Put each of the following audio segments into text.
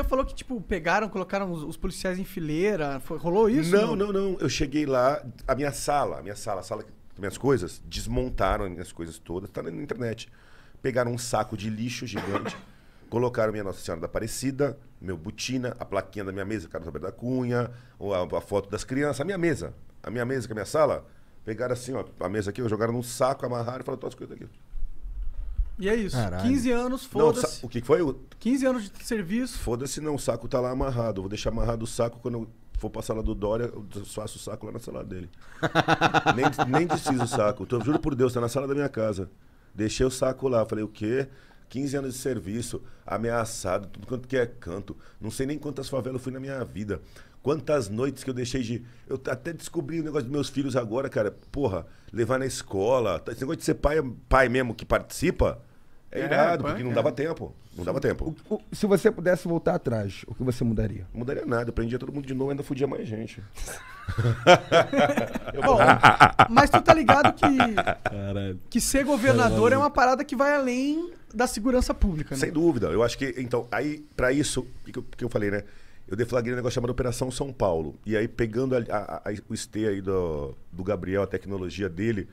Então falou que, tipo, pegaram, colocaram os, os policiais em fileira. Foi, rolou isso? Não, não, não, Eu cheguei lá, a minha sala, a minha sala, a sala minhas coisas, desmontaram as minhas coisas todas, tá na internet. Pegaram um saco de lixo gigante, colocaram minha Nossa Senhora da Aparecida, meu botina, a plaquinha da minha mesa, Carlos Alberto da Cunha, a, a foto das crianças, a minha mesa. A minha mesa, que é a minha sala, pegaram assim, ó, a mesa aqui, jogaram num saco, amarraram e falaram, todas as coisas aqui. E é isso. Caralho. 15 anos, foda-se. O que foi? O... 15 anos de serviço. Foda-se não, o saco tá lá amarrado. vou deixar amarrado o saco quando eu for pra sala do Dória, eu faço o saco lá na sala dele. nem, nem o saco. Eu juro por Deus, tá na sala da minha casa. Deixei o saco lá. Falei, o quê? 15 anos de serviço, ameaçado, tudo quanto que é canto. Não sei nem quantas favelas eu fui na minha vida. Quantas noites que eu deixei de. Eu até descobri o negócio dos meus filhos agora, cara. Porra, levar na escola. Tá, esse negócio de ser pai, pai mesmo que participa. É, é irado, porque não é. dava tempo. Não dava tempo. O, o, se você pudesse voltar atrás, o que você mudaria? Não mudaria nada. Prendia todo mundo de novo e ainda fudia mais gente. Bom, mas tu tá ligado que, que ser governador tá é uma parada que vai além da segurança pública, né? Sem dúvida. Eu acho que, então, aí, para isso, que eu, que eu falei, né? Eu deflagrei um negócio chamado Operação São Paulo. E aí, pegando a, a, a, o ST aí do, do Gabriel, a tecnologia dele,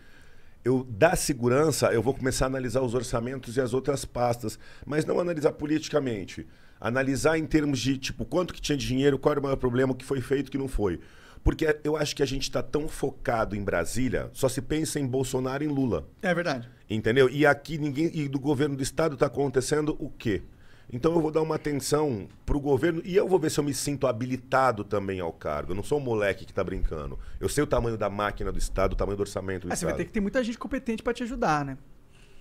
eu da segurança, eu vou começar a analisar os orçamentos e as outras pastas, mas não analisar politicamente. Analisar em termos de, tipo, quanto que tinha de dinheiro, qual era o maior problema, o que foi feito, o que não foi. Porque eu acho que a gente está tão focado em Brasília, só se pensa em Bolsonaro e em Lula. É verdade. Entendeu? E aqui ninguém. E do governo do Estado está acontecendo o quê? Então eu vou dar uma atenção para o governo e eu vou ver se eu me sinto habilitado também ao cargo. Eu não sou um moleque que está brincando. Eu sei o tamanho da máquina do Estado, o tamanho do orçamento do ah, Estado. Você vai ter que ter muita gente competente para te ajudar, né?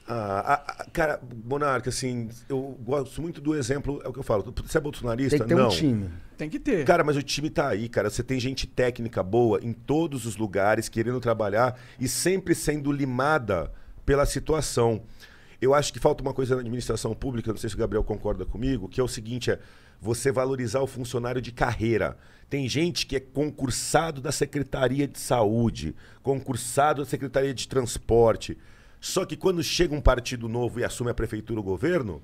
Ah, a, ah, a, ah, cara, Monarca, assim, eu gosto muito do exemplo, é o que eu falo. Você é bolsonarista? Tem que ter não. um time. Tem que ter. Cara, mas o time tá aí, cara. Você tem gente técnica boa em todos os lugares, querendo trabalhar e sempre sendo limada pela situação. Eu acho que falta uma coisa na administração pública, não sei se o Gabriel concorda comigo, que é o seguinte: é você valorizar o funcionário de carreira. Tem gente que é concursado da Secretaria de Saúde, concursado da Secretaria de Transporte. Só que quando chega um partido novo e assume a prefeitura ou o governo,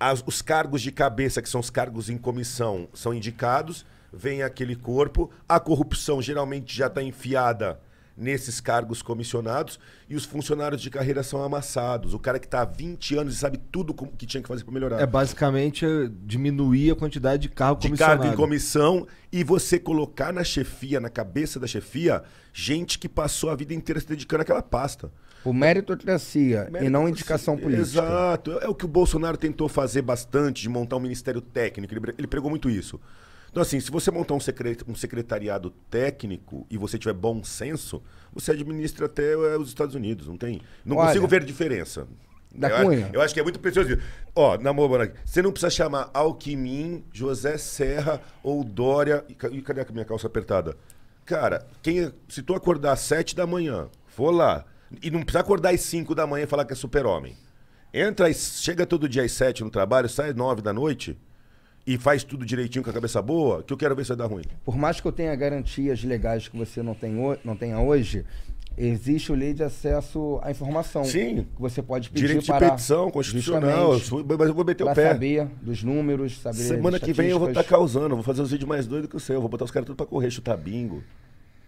as, os cargos de cabeça, que são os cargos em comissão, são indicados, vem aquele corpo, a corrupção geralmente já está enfiada nesses cargos comissionados e os funcionários de carreira são amassados. O cara que está há 20 anos e sabe tudo que tinha que fazer para melhorar. É basicamente eh, diminuir a quantidade de cargo de comissionado. De cargo em comissão e você colocar na chefia, na cabeça da chefia, gente que passou a vida inteira se dedicando àquela pasta. O meritocracia, meritocracia e não indicação política. Exato. É o que o Bolsonaro tentou fazer bastante, de montar um ministério técnico. ele pregou muito isso. Então, assim, se você montar um secretariado técnico e você tiver bom senso, você administra até eh, os Estados Unidos, não tem? Não Olha, consigo ver diferença. Da eu, Cunha. Acho, eu acho que é muito precioso. Ó, na moral, você não precisa chamar Alquimim, José Serra ou Dória. E cadê a minha calça apertada? Cara, quem, é, se tu acordar às 7 da manhã, for lá, e não precisa acordar às 5 da manhã e falar que é super-homem. Entra, chega todo dia às 7 no trabalho, sai às 9 da noite e faz tudo direitinho com a cabeça boa, que eu quero ver se vai dar ruim. Por mais que eu tenha garantias legais que você não, tem não tenha hoje, existe o lei de acesso à informação. Sim. Que você pode pedir Direito para... de petição constitucional, mas eu vou meter o pé. saber dos números, saber Semana que vem eu vou tá estar causando, vou fazer os vídeos mais doidos que o seu, vou botar os caras tudo para correr, chutar bingo.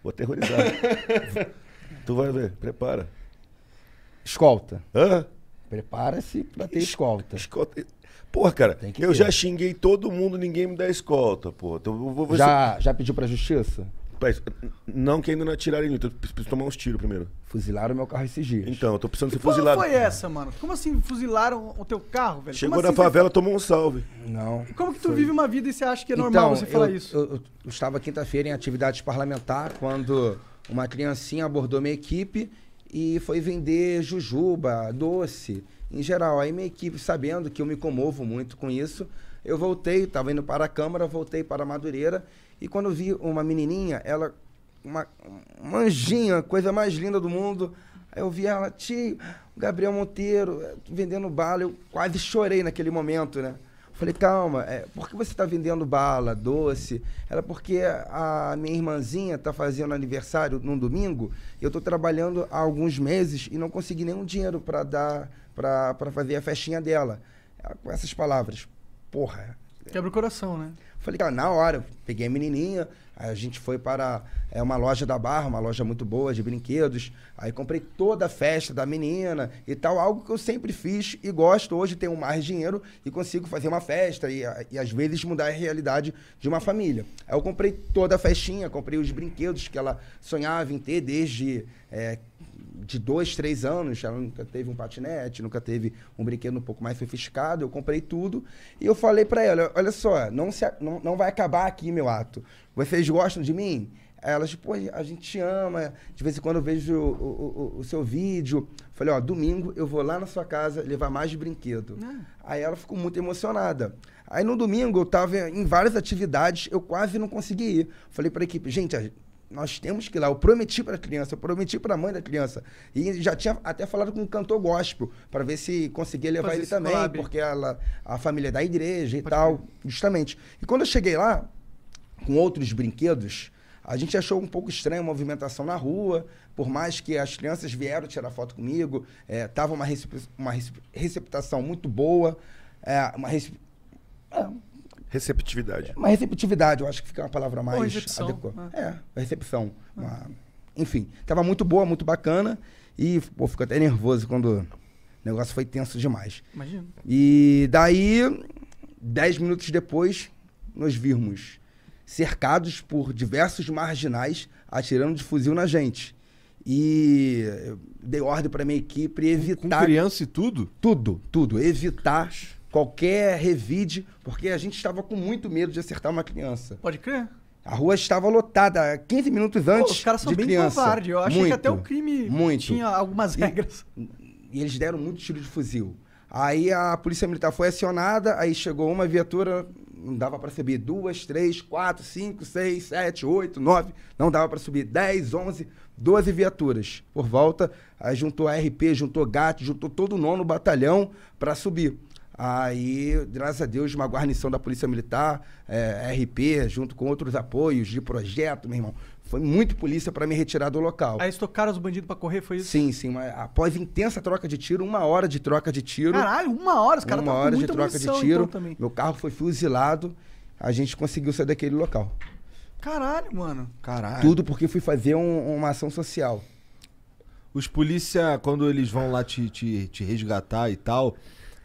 Vou aterrorizar. tu vai ver, prepara. Escolta. Hã? Prepara-se para ter escolta. escolta. Porra, cara, eu ter. já xinguei todo mundo, ninguém me dá escolta, porra. Então, vou, vou, já, já pediu pra justiça? não que ainda não atiraram em mim, eu preciso tomar uns tiros primeiro. Fuzilaram meu carro esses dias. Então, eu tô precisando que ser fuzilado. Como foi essa, mano? Como assim fuzilaram o teu carro, velho? Chegou na assim favela, você... tomou um salve. Não. Como que tu foi... vive uma vida e você acha que é então, normal então, você falar eu, isso? Eu, eu, eu estava quinta-feira em atividade parlamentar quando uma criancinha abordou minha equipe e foi vender jujuba, doce em geral. Aí minha equipe, sabendo que eu me comovo muito com isso, eu voltei, estava indo para a Câmara, voltei para Madureira, e quando vi uma menininha, ela, uma, manjinha, anjinha, coisa mais linda do mundo, aí eu vi ela, tio, Gabriel Monteiro, eh, vendendo bala, eu quase chorei naquele momento, né? Falei, calma, é, por que você está vendendo bala, doce? Ela, porque a minha irmãzinha está fazendo aniversário num domingo, eu estou trabalhando há alguns meses e não consegui nenhum dinheiro para dar, para fazer a festinha dela. Ela, com essas palavras, porra, Quebra o coração, né? Falei, cara, na hora, peguei a menininha, a gente foi para é, uma loja da Barra, uma loja muito boa de brinquedos. Aí comprei toda a festa da menina e tal, algo que eu sempre fiz e gosto. Hoje tenho mais dinheiro e consigo fazer uma festa e, e às vezes mudar a realidade de uma família. Aí eu comprei toda a festinha, comprei os brinquedos que ela sonhava em ter desde é, de dois, três anos, ela nunca teve um patinete, nunca teve um brinquedo um pouco mais sofisticado. Eu comprei tudo e eu falei para ela: olha só, não, se, não, não vai acabar aqui meu ato. Vocês gostam de mim? Elas, tipo, a gente te ama, de vez em quando eu vejo o, o, o, o seu vídeo. falei, ó, domingo eu vou lá na sua casa levar mais de brinquedo. Ah. Aí ela ficou muito emocionada. Aí no domingo eu tava em várias atividades, eu quase não consegui ir. Falei pra equipe, gente, nós temos que ir lá. Eu prometi para a criança, eu prometi para a mãe da criança. E já tinha até falado com o cantor gospel, para ver se conseguia levar Fazer ele também, collab. porque ela, a família é da igreja e Pode tal, ver. justamente. E quando eu cheguei lá, com outros brinquedos, a gente achou um pouco estranha a movimentação na rua, por mais que as crianças vieram tirar foto comigo, é, tava uma, recep uma recep receptação muito boa, é, uma recep é, Receptividade. Uma receptividade, eu acho que fica uma palavra mais adequada. Né? É. é, recepção. Uma... Enfim, estava muito boa, muito bacana. E, pô, fico até nervoso quando o negócio foi tenso demais. Imagina. E daí, dez minutos depois, nós vimos cercados por diversos marginais atirando de fuzil na gente. E dei ordem para minha equipe evitar. Com criança e tudo? Tudo, tudo. Evitar qualquer revide, porque a gente estava com muito medo de acertar uma criança. Pode crer. A rua estava lotada 15 minutos antes. Pô, os caras são de bem criança. covardes. Eu achei muito, que até o crime muito. tinha algumas regras. E, e eles deram muito tiro de fuzil. Aí a polícia militar foi acionada, aí chegou uma viatura, não dava para subir. Duas, três, quatro, cinco, seis, sete, oito, nove. Não dava para subir. Dez, onze, doze viaturas por volta. Aí juntou a RP, juntou GAT, juntou todo o nono batalhão para subir. Aí, graças a Deus, uma guarnição da Polícia Militar, é, RP, junto com outros apoios de projeto, meu irmão. Foi muito polícia para me retirar do local. Aí estocaram os bandidos para correr, foi isso? Sim, sim. Uma, após intensa troca de tiro, uma hora de troca de tiro. Caralho, uma hora? Os caras Uma tá hora de troca munição, de tiro. Então, meu carro foi fuzilado. A gente conseguiu sair daquele local. Caralho, mano. Caralho. Tudo porque fui fazer um, uma ação social. Os polícia, quando eles vão lá te, te, te resgatar e tal,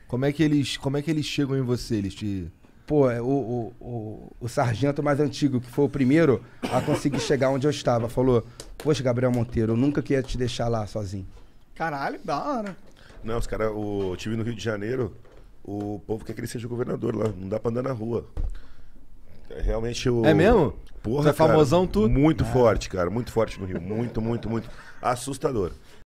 como é que eles, como é que eles chegam em você? Eles te pô, é, o, o, o, o, sargento mais antigo, que foi o primeiro a conseguir chegar onde eu estava, falou: Poxa, Gabriel Monteiro, eu nunca queria te deixar lá sozinho. Caralho, da hora. Não, os caras, eu tive no Rio de Janeiro, o povo quer que ele seja governador lá, não dá pra andar na rua. É, realmente o. É mesmo? Porra, é famosão tudo. tu? Muito é. forte, cara, muito forte no Rio, muito, muito, muito. Assustador.